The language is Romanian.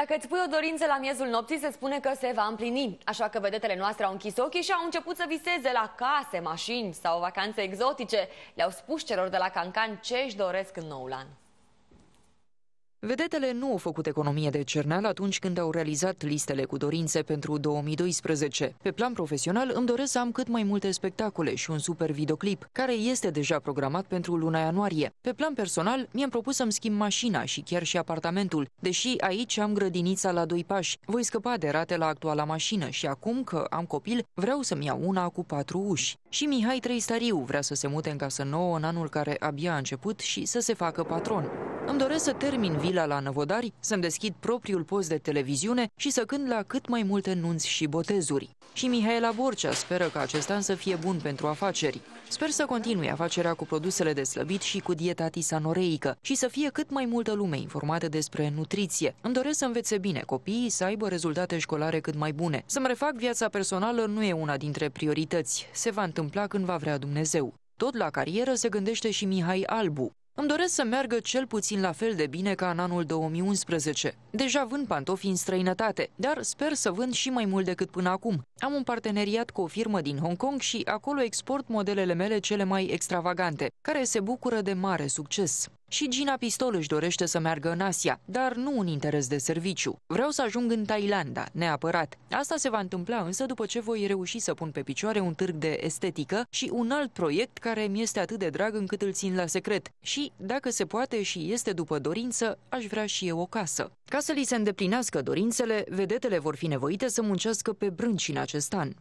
Dacă îți pui o dorință la miezul nopții, se spune că se va împlini. Așa că vedetele noastre au închis ochii și au început să viseze la case, mașini sau vacanțe exotice. Le-au spus celor de la Cancan ce își doresc în noul an. Vedetele nu au făcut economie de cerneală atunci când au realizat listele cu dorințe pentru 2012. Pe plan profesional îmi doresc să am cât mai multe spectacole și un super videoclip, care este deja programat pentru luna ianuarie. Pe plan personal, mi-am propus să-mi schimb mașina și chiar și apartamentul, deși aici am grădinița la doi pași. Voi scăpa de rate la actuala mașină și acum că am copil, vreau să-mi iau una cu patru uși. Și Mihai Treistariu vrea să se mute în casă nouă în anul care abia a început și să se facă patron. Îmi doresc să termin vila la Năvodari, să-mi deschid propriul post de televiziune și să cânt la cât mai multe nunți și botezuri. Și Mihaela Borcea speră că acest an să fie bun pentru afaceri. Sper să continui afacerea cu produsele de slăbit și cu dieta tisanoreică și să fie cât mai multă lume informată despre nutriție. Îmi doresc să învețe bine copiii, să aibă rezultate școlare cât mai bune. Să-mi refac viața personală nu e una dintre priorități. Se va întâmpla când va vrea Dumnezeu. Tot la carieră se gândește și Mihai Albu. Îmi doresc să meargă cel puțin la fel de bine ca în anul 2011. Deja vând pantofi în străinătate, dar sper să vând și mai mult decât până acum. Am un parteneriat cu o firmă din Hong Kong și acolo export modelele mele cele mai extravagante, care se bucură de mare succes. Și Gina Pistol își dorește să meargă în Asia, dar nu în interes de serviciu. Vreau să ajung în Thailanda, neapărat. Asta se va întâmpla însă după ce voi reuși să pun pe picioare un târg de estetică și un alt proiect care mi este atât de drag încât îl țin la secret. Și, dacă se poate și este după dorință, aș vrea și eu o casă. Ca să li se îndeplinească dorințele, vedetele vor fi nevoite să muncească pe brânci în acest an.